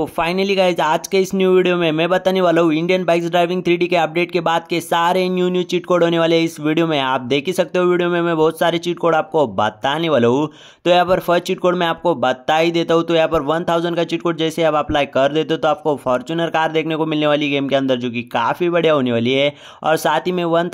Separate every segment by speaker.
Speaker 1: तो finally guys आज के इस न्यू वीडियो में मैं बताने वाला हूँ इंडियन बाइक्स ड्राइविंग 3D के अपडेट के बाद के सारे न्यू न्यू चीट कोड होने वाले इस वीडियो में आप देख ही सकते हो वीडियो में मैं बहुत सारे चीट कोड आपको बताने वाला हूँ तो यहाँ पर फर्स्ट चीट कोड मैं आपको बता ही देता हूँ तो यहाँ पर वन का चीट कोड जैसे आप अप्लाई कर देते हो तो आपको फॉर्चुनर कार देखने को मिलने वाली गेम के अंदर जो कि काफ़ी बढ़िया होने वाली है और साथ ही में वन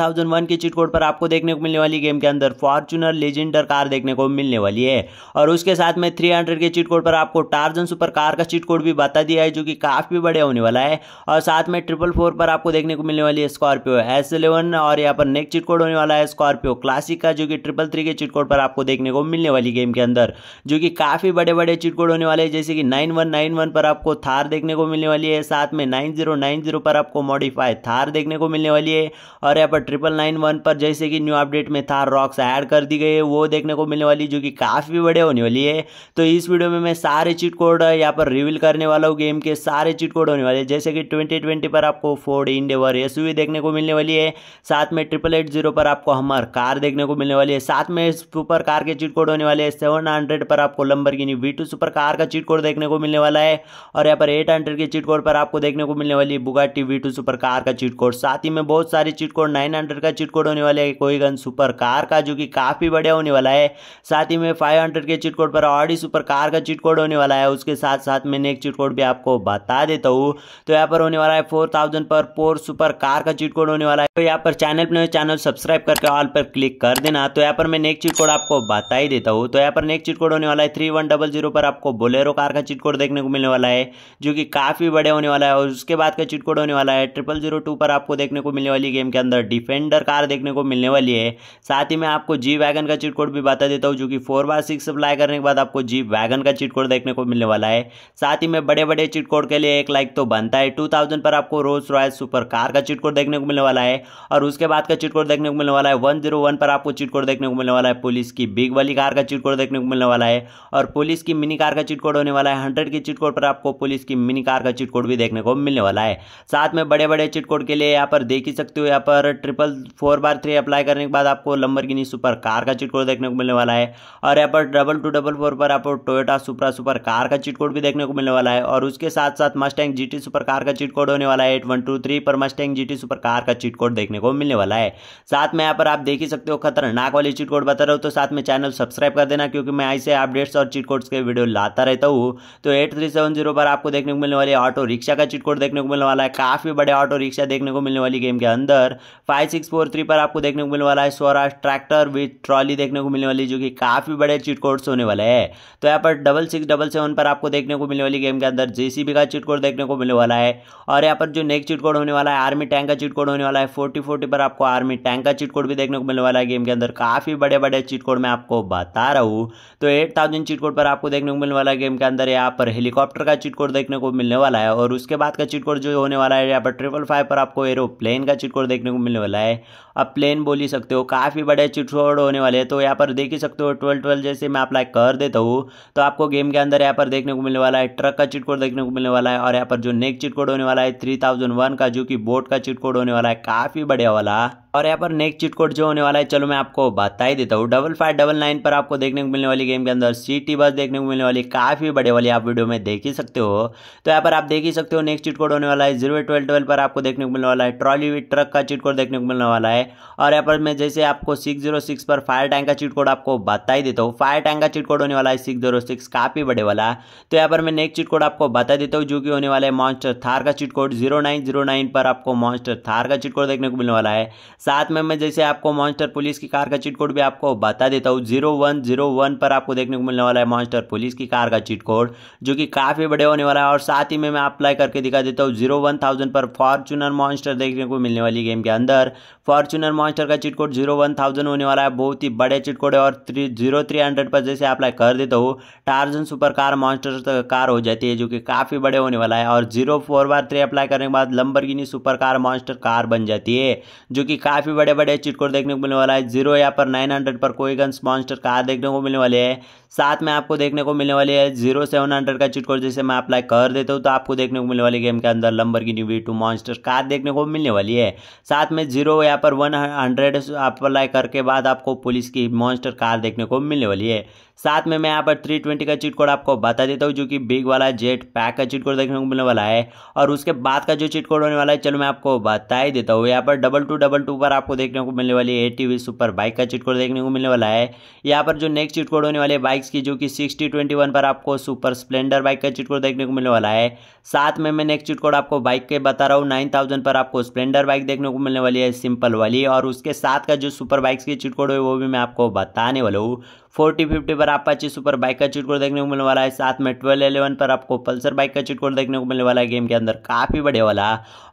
Speaker 1: के चीट कोड पर आपको देखने को मिलने वाली गेम के अंदर फॉर्चुनर लेजेंडर कार देखने को मिलने वाली है और उसके साथ में थ्री के चीट कोड पर आपको टार्जन सुपर कार का चीट कोड भी बता दिया है जो कि काफ़ी बढ़िया होने वाला है और साथ में ट्रिपल फोर पर आपको देखने को मिलने वाली है स्कॉर्पियो एस इलेवन और यहाँ पर नेक्स्ट चिटकोड होने वाला है स्कॉर्पियो क्लासिक का जो कि ट्रिपल थ्री के चिटकोड पर आपको देखने को मिलने वाली गेम के अंदर जो कि काफ़ी बड़े बड़े चिटकोड होने वाले हैं जैसे कि नाइन पर आपको थार देखने को मिलने वाली है साथ में नाइन पर आपको मॉडिफाई थार देखने को मिलने वाली है और यहाँ पर ट्रिपल पर जैसे कि न्यू अपडेट में थार रॉक्स ऐड कर दी गई है वो देखने को मिलने वाली जो कि काफ़ी बड़े होने वाली है तो इस वीडियो में मैं सारे चिट कोड यहाँ पर रिवील करने वाला वाला गेम के सारे चीट कोड होने वाले जैसे कि ट्वेंटी ट्वेंटी पर आपको फोर्ड इंडेवर एस देखने को मिलने वाली है साथ में ट्रिपल एट जीरो पर आपको हमर कार देखने को मिलने वाली है साथ में सुपर कार के चीट कोड होने वाले हैं सेवन हंड्रेड पर आपको Lamborghini V two super car का चीट कोड देखने को मिलने वाला है और यहाँ पर एट हंड्रेड के चीट कोड पर आपको देखने को मिलने वाली है Bugatti V two super car का चीट कोड साथ ही में बहुत सारे चीट कोड नाइन हंड्रेड का चीट कोड होने वाले है कोई गन सुपर कार का जो कि काफ़ी बढ़िया होने वाला है साथ ही में फाइव हंड्रेड के चीट कोड पर ऑडी सुपर कार का चीट कोड होने वाला है उसके साथ साथ में नेक्स्ट चीट कोड कोड भी आपको बता देता हूँ तो यहाँ पर होने वाला है फोर थाउजेंड पर फोर सुपर कार का चीट कोड होने वाला है तो यहाँ पर चैनल पर चैनल सब्सक्राइब करके ऑल पर क्लिक कर देना तो यहाँ पर मैं नेक्स्ट चीट कोड आपको बता ही देता हूँ तो यहाँ पर नेक्स्ट चीट कोड होने वाला है थ्री पर आपको बोलेरो कार का चीट कोड देखने को मिलने वाला है जो कि काफ़ी बड़े होने वाला है और उसके बाद का चीट कोड होने वाला है ट्रिपल पर आपको देखने को मिलने वाली गेम के अंदर डिफेंडर कार देखने को मिलने वाली है साथ ही मैं आपको जी वैगन का चीट कोड भी बता देता हूँ जो कि फोर बार सिक्स अप्लाई करने के बाद आपको जी वैगन का चीट कोड देखने को मिलने वाला है साथ ही मैं बड़े बड़े चिट कोड के लिए एक लाइक तो बनता है टू थाउजेंड पर आपको रोज रॉयल सुपर कार का चिट कोड देखने को मिलने वाला है और उसके बाद का चिट कोड देखने को मिलने वाला है वन जीरो वन पर आपको चिट कोड देखने को मिलने वाला है पुलिस की बिग वाली कार का चिट कोड देखने को मिलने वाला है और पुलिस की मिनी कार का चिट कोड होने वाला है हंड्रेड की चिट कोड पर आपको पुलिस की मिनी कार का चिट कोड भी देखने को मिलने वाला है साथ में बड़े बड़े चिट कोड के लिए यहाँ पर देख ही सकते हो यहाँ पर ट्रिपल फोर बार थ्री अप्लाई करने के बाद आपको लंबर सुपर कार का चिट कोड देखने को मिलने वाला है और यहाँ पर डबल टू डबल फोर पर आपको टोयोटा सुपरा सुपर कार का चिट कोड भी देखने को मिलने वाला है और उसके साथ साथ मस्टैंग जीटी सुपर कार का चीट कोड होने वाला है एट वन टू थ्री पर मस्टैंग जीटी सुपर कार का चीट कोड देखने को मिलने वाला है साथ में यहाँ पर आप देख ही सकते हो खतरनाक वाली चीट कोड बता रहा हूँ तो साथ में चैनल सब्सक्राइब कर देना क्योंकि मैं ऐसे अपडेट्स और चीट कोड्स के वीडियो लाता रहता हूँ तो एट थ्री सेवन जीरो पर आपको देखने को मिलने वाली ऑटो रिक्शा का चीट कोड देखने को मिलने वाला है काफ़ी बड़े ऑटो रिक्शा देखने को मिलने वाली गेम के अंदर फाइव सिक्स फोर थ्री पर आपको देखने को मिलने वाला है स्वराज ट्रैक्टर विथ ट्रॉली देखने को मिलने वाली जो कि काफ़ी बड़े चीट कोड्स होने वाले हैं तो यहाँ पर डबल सिक्स डबल सेवन पर आपको देखने को मिलने वाली गेम के अंदर जेसीबी का चीट कोड देखने को मिलने वाला है और यहाँ पर जो नेक्स्ट चीट कोड होने वाला है आर्मी टैंक का चीट कोड होने वाला है फोर्टी फोर्टी पर आपको आर्मी टैंक का चीट कोड भी देखने को मिलने वाला है गेम के अंदर काफ़ी बड़े बड़े चीट कोड मैं आपको बता रहा हूँ तो एट थाउजेंड चीट कोड पर आपको देखने को मिलने वाला है गेम के अंदर यहाँ पर हेलीकॉप्टर का चीट कोड देखने को मिलने वाला है और उसके बाद का चीट कोड जो होने वाला है यहाँ पर ट्रिपल फाइव पर आपको एरोप्लेन का चीट कोड देखने को मिलने वाला है आप प्लेन बोल ही सकते हो काफ़ी बड़े चीट कोड होने वाले हैं तो यहाँ पर देख ही सकते हो ट्वेल्व ट्वेल्व जैसे मैं अप्लाई कर देता हूँ तो आपको गेम के अंदर यहाँ पर देखने को मिलने वाला है ट्रक का चीट चिट कोड देखने को मिलने वाला है और यहाँ पर जो नेक्स्ट चिट कोड होने वाला है थ्री थाउजेंड वन का जो कि बोर्ड का चिट कोड होने वाला है काफ़ी बढ़िया वाला और यहाँ पर नेक्स्ट चीट कोड जो होने वाला है चलो मैं आपको बता ही देता हूँ डबल फाइव डबल नाइन पर आपको देखने को मिलने वाली गेम के अंदर सीटी बस देखने को मिलने वाली काफ़ी बड़े वाली आप वीडियो में देख ही सकते हो तो यहाँ पर आप देख ही सकते हो नेक्स्ट चीट कोड होने वाला है जीरो ट्वेल्व ट्वेल्व पर आपको देखने को मिलने वाला है ट्रॉली विथ ट्रक का चीट कोड देखने को मिलने वाला है और यहाँ पर मैं जैसे आपको सिक्स जीरो सिक्स पर फायर टैंक का चीट कोड आपको बता ही देता हूँ फायर टैंक का चीट कोड होने वाला है सिक्स जीरो सिक्स काफ़ी बड़े वाला तो यहाँ पर मैं नेक्स्ट चीट कोड आपको बता देता हूँ जो कि होने वाला है मॉन्स्टर थार का cheat code zero nine zero nine पर आपको मॉन्स्टर थार का चीट कोड देखने को मिलने वाला है साथ में मैं जैसे आपको मॉन्स्टर पुलिस की कार का चीट कोड भी आपको बता देता हूँ जीरो वन जीरो वन पर आपको देखने को मिलने वाला है मॉन्स्टर पुलिस की कार का चीट कोड जो कि काफ़ी बड़े होने वाला है और साथ ही में मैं अप्लाई करके दिखा देता हूँ जीरो वन थाउजेंड पर फॉर्चुनर मॉन्स्टर देखने को मिलने वाली गेम के अंदर फॉर्चुनर मॉन्स्टर का cheat code zero one thousand होने वाला है बहुत ही बड़े चिट कोड है और थ्री जीरो थ्री हंड्रेड पर जैसे अप्लाई कर देता हूँ Tarzan super car monster car हो जाती है जो कि काफ़ी बड़े होने वाला है और जीरो फोर बार थ्री अप्लाई करने के बाद Lamborghini super car monster car बन जाती है जो कि काफ़ी बड़े बड़े चिटकोर देखने को मिलने वाला है जीरो यहाँ पर नाइन हंड्रेड पर कोई गन्स मॉन्स्टर कार देखने को मिलने वाली है साथ में आपको देखने को मिलने वाली है जीरो सेवन हंड्रेड का चिटकोर जैसे मैं अप्लाई कर देता हूँ तो आपको देखने को मिलने वाली गेम के अंदर लंबर की न्यू टू मॉन्स्टर कार देखने को मिलने वाली है साथ में जीरो या पर वन हंड्रेड अप्लाई करके बाद आपको पुलिस की मॉन्स्टर कार देखने को मिलने वाली है साथ में मैं यहाँ पर थ्री ट्वेंटी का चिटकोड कोड आपको बता देता हूँ जो कि बिग वाला जेट पैक का चिटकोड कोड देखने को मिलने वाला है और उसके बाद का जो चिटकोड कोड होने वाला है चलो मैं आपको बता ही देता हूँ यहाँ पर डबल टू डबल टू पर आपको देखने को मिलने वाली है एटी सुपर बाइक का चीट कोड देखने को मिलने वाला है यहाँ पर जो नेक्स्ट चिटकोड कोड होने वाले बाइक्स की जो कि सिक्सटी ट्वेंटी वन पर आपको सुपर स्प्लेंडर बाइक का चीट कोड देखने को मिलने वाला है साथ में मैं नेक्स्ट चीट कोड आपको बाइक के बता रहा हूँ नाइन थाउजेंड पर आपको स्प्लेंडर बाइक देखने को मिलने वाली है सिंपल वाली और उसके साथ का जो सुपर बाइक्स की चिट कोड है वो भी मैं आपको बताने वाला हूँ फोर्टी फिफ्टी पर आप अपाची सुपर बाइक का चिट कोड देखने को मिलने वाला है साथ में ट्वेल्व एलेवन पर आपको पल्सर बाइक का चिट कोड देखने को मिलने वाला है गेम के अंदर काफ़ी बड़े वाला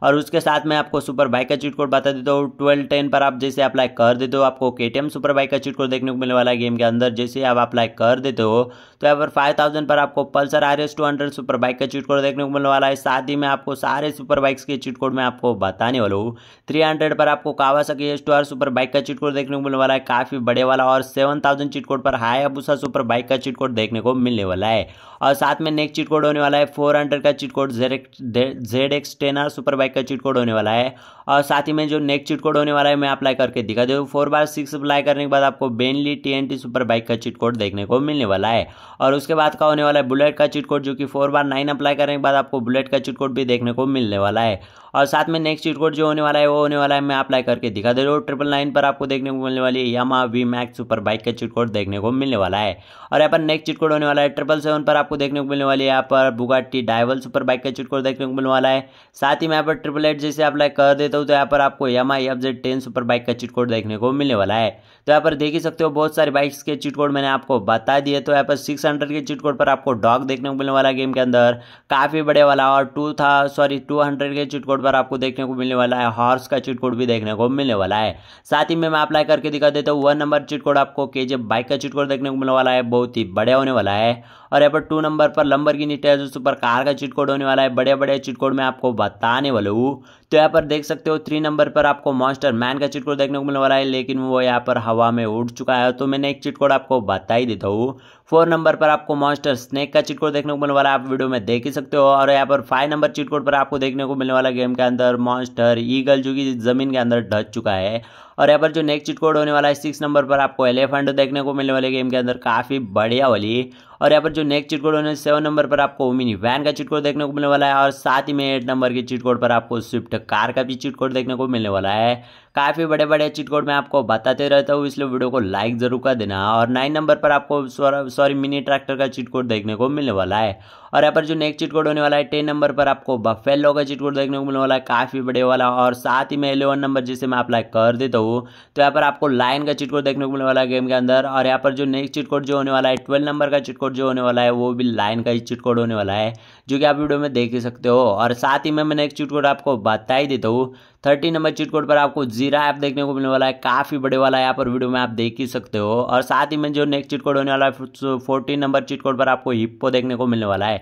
Speaker 1: और उसके साथ में आपको सुपर बाइक का चिट कोड बता देता हूँ ट्वेल्व टेन पर आप जैसे अप्लाई कर देते हो आपको के सुपर बाइक का चिट कोड देखने को मिलने वाला है गेम के अंदर जैसे आप अप्लाई कर देते हो तो यहाँ पर फाइव पर आपको Pulsar R S super bike का चिट कोड देखने को मिलने वाला है साथ ही में आपको सारे सुपर बाइक्स के चिट कोड मैं आपको बताने वाला हूँ थ्री पर आपको कावासाकी एस सुपर बाइक का चिट कोड देखने को मिलने वाला है काफ़ी बड़े वाला और सेवन थाउजेंड चिट कोड पर हाई अबूसा सुपर बाइक का चिट कोड देखने को मिलने वाला है और साथ में नेक्स्ट चिट कोड होने वाला है फोर हंड्रेड का cheat code Z X ten R super bike का चिट कोड होने वाला है और साथ ही में जो नेक्स्ट चिट कोड होने वाला है मैं अप्लाई करके दिखा दे फोर बार सिक्स अप्लाई करने के बाद आपको Benelli T N T super bike का चिट कोड देखने को मिलने वाला है और उसके बाद का होने वाला है बुलेट का चिट कोड जो कि फोर बार नाइन अप्लाई करने के बाद आपको बुलेट का चिट कोड भी देखने को मिलने वाला है और साथ में नेक्स्ट चीट कोड जो होने वाला है वो होने वाला है मैं अप्लाई करके दिखा दे रहा हूँ ट्रिपल नाइन पर आपको देखने को मिलने वाली है Yamaha V Max super bike का चीट कोड देखने को मिलने वाला है और यहाँ पर नेक्स्ट चीट कोड होने वाला है ट्रिपल सेवन पर आपको देखने को मिलने वाली है यहाँ पर बुगाटी डाइवल सुपर बाइक का चीट कोड देखने को मिलने वाला है साथ ही मैं यहाँ पर ट्रिपल एट जैसे अप्लाई कर देता हूँ तो यहाँ पर आपको Yamaha F Z ten super bike का चीट कोड देखने को मिलने वाला है तो यहाँ पर देख ही सकते हो बहुत सारी बाइक्स के चीट कोड मैंने आपको बता दिए तो यहाँ पर सिक्स हंड्रेड के चीट कोड पर आपको डॉग देखने को मिलने वाला गेम के अंदर काफ़ी बड़े वाला और टू था सॉरी टू हंड्रेड के चीट कोड कोड पर आपको देखने को मिलने वाला है हॉर्स का चिट कोड भी देखने को मिलने वाला है साथ ही में मैं अप्लाई करके दिखा देता हूँ वन नंबर चिट कोड आपको के जे बाइक का चिट कोड देखने को मिलने वाला है बहुत ही बड़े होने वाला है और यहाँ पर टू नंबर पर लंबर की टेजस पर कार का चिट कोड होने वाला है बड़े बड़े चिट कोड में आपको बताने वाला हूँ तो यहाँ पर देख सकते हो थ्री नंबर पर आपको मॉन्स्टर मैन का चिट कोड देखने को मिलने वाला है लेकिन वो यहाँ पर हवा में उड़ चुका है तो मैंने एक चिट कोड आपको बता ही देता हूँ फोर नंबर पर आपको मॉन्स्टर स्नेक का चिटकोड देखने को मिलने वाला आप वीडियो में देख ही सकते हो और यहाँ पर फाइव नंबर चिटकोड पर आपको देखने को मिलने वाला गेम के अंदर मॉन्स्टर ईगल जो कि जमीन के अंदर ढस चुका है और यहाँ पर जो नेक्स्ट चीट कोड होने वाला है सिक्स नंबर पर आपको एलिफेंट देखने को मिलने वाले गेम के अंदर काफ़ी बढ़िया वाली और यहाँ पर जो नेक्स्ट चिटकोड होने सेवन नंबर पर आपको मिनी वैन का चिटकोड देखने को मिलने वाला है और साथ ही में एट नंबर के चिटकोड पर आपको स्विफ्ट कार का भी चिटकोड देखने को मिलने वाला है काफ़ी बड़े बड़े चिटकोड मैं आपको बताते रहता हूँ इसलिए वीडियो को लाइक जरूर कर देना और नाइन नंबर पर आपको सॉरी मिनी ट्रैक्टर का चिटकोड देखने को मिलने वाला है और यहाँ पर जो नेक्स्ट चिटकोड होने वाला है टेन नंबर पर आपको बफेलो का चिटकोड देखने को मिलने वाला है काफ़ी बड़े वाला और साथ ही में इलेवन नंबर जिसे मैं अप्लाई कर देता हूँ तो यहाँ पर आपको लाइन का चिटकोड देखने को मिलने वाला है गेम के अंदर और यहाँ पर जो नेक्स्ट चिटकोड जो होने वाला है ट्वेल्व नंबर का चिटकोड जो होने वाला है वो भी लाइन का ही चिटकोड होने वाला है जो कि आप वीडियो में देख ही सकते हो और साथ ही में मैं नेक्स्ट चिटकोड आपको बता ही देता हूँ थर्टी नंबर चिटकोड कोड पर आपको जीरा ऐप देखने को मिलने वाला है काफ़ी बड़े वाला है यहाँ पर वीडियो में आप देख ही सकते हो और साथ ही में जो नेक्स्ट चिटकोड होने वाला है फोर्टीन नंबर चिटकोड पर आपको हिप्पो देखने को मिलने वाला है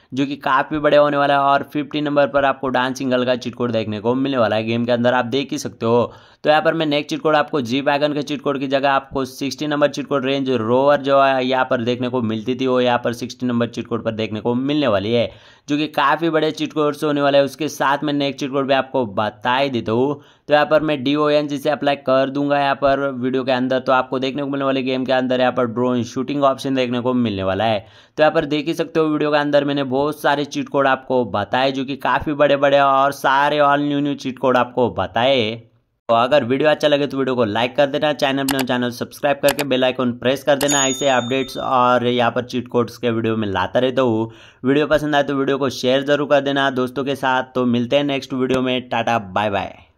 Speaker 1: जो कि काफ़ी बड़े होने वाला है और फिफ्टी नंबर पर आपको डांसिंग सिंगल का चिटकोड देखने को मिलने वाला है गेम के अंदर आप देख ही सकते हो तो यहाँ पर मैं नेक्स्ट चिटकोड आपको जी वैगन के चिटकोड की जगह आपको sixty number cheat code Range Rover जो है यहाँ पर देखने को मिलती थी वो यहाँ पर सिक्सटी नंबर चिटकोड पर देखने को मिलने वाली है जो कि काफ़ी बड़े चिटकोड से होने वाले है उसके साथ में नेक्स्ट चिटकोड भी आपको बता ही देता हूँ तो यहाँ पर मैं डी ओ एन जिसे अप्लाई कर दूंगा यहाँ पर वीडियो के अंदर तो आपको देखने को मिलने वाले गेम के अंदर यहाँ पर ड्रोन शूटिंग ऑप्शन देखने को मिलने वाला है तो यहाँ पर देख ही सकते हो वीडियो के अंदर मैंने बहुत बहुत सारे चीट कोड आपको बताए जो कि काफ़ी बड़े बड़े और सारे all new new cheat code आपको बताए तो अगर वीडियो अच्छा लगे तो वीडियो को लाइक कर देना चैनल में चैनल सब्सक्राइब करके बेल आइकन प्रेस कर देना ऐसे अपडेट्स और यहाँ पर चीट कोड्स के वीडियो में लाता रहता हूँ वीडियो पसंद आए तो वीडियो को शेयर जरूर कर देना दोस्तों के साथ तो मिलते हैं नेक्स्ट वीडियो में टाटा बाय बाय